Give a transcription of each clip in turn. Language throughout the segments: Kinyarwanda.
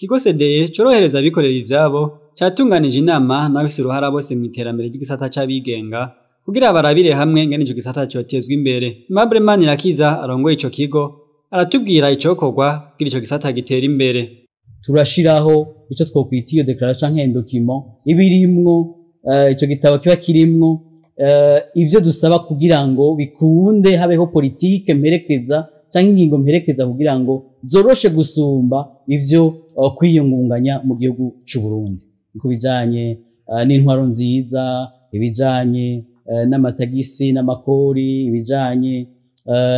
ikigo sedeye cyorohereza abikorera ibyabo cyatunganije inama n'abafite uruhara bose mu iterambere ry'igisata cy'abigenga kugira barabire hamwe ngene icyo gisata cyotezwa imbere Aimable Manirakiza arongoye icyo kigo aratubwira icokorwa kugira ico gisata gitera imbere turashiraho ico twokwita iyo declaration canke document ibirimwo uh, gitabo kiba kirimwo uh, dusaba kugira ngo bikunde habeho politike mperekeza cyangwa ingingo mperekeza kugira ngo zoroshe gusumba ibyo uh, kwiyungunganya mu gihugu cy'u Burundi ku bijyanye uh, n'intwaro nziza ibijyanye uh, n'amatagisi n'amakori ibijyanye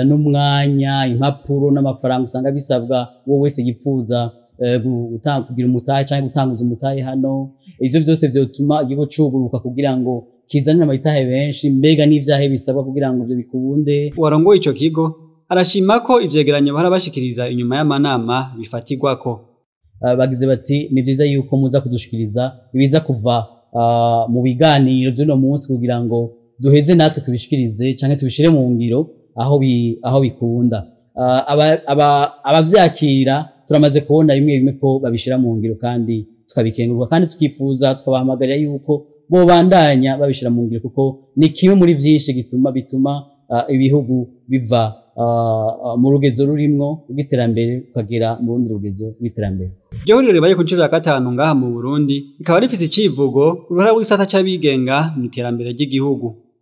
n'umwanya impapuro n'amafaranga usanga bisabwa uwo wese yipfuza kugira umutahe cyangwa gutanguza umutahe hano ibyo byose byatuma igihugu cyuguruka kugira ngo kizanire amahitahe benshi mbega n'ibyahe bisabwa kugira ngo ibyo bikunde warongoye icyo kigo arashima ko ivyegeranyo bahora bashikiriza inyuma y'amanama bifatirwako ah, bagize bati ni byiza yuko muza kudushikiriza ibiza kuva ah, mu biganiro vy'uno munsi kugira ngo duheze natwe tubishikirize canke tubishyire mu ngiro aho aho bikunda ah, abavyakira turamaze kubona bimwe bimwe ko babishyira mu ngiro kandi tukabikengurwa kandi tukifuza tukabahamagarira yuko bobandanya babishyira mu ngiro kuko ni kimwe muri byinshi gituma bituma ibihugu biva mu rugezo rurimo rw'iterambere ukagera mu rundi rugezo rw'iterambere iryo huriro ribaye ku nshuro ya gatanu ngaha mu burundi rikaba rifite icyivugo uruhara rw'isata cy'abigenga mu iterambere ry'igihugu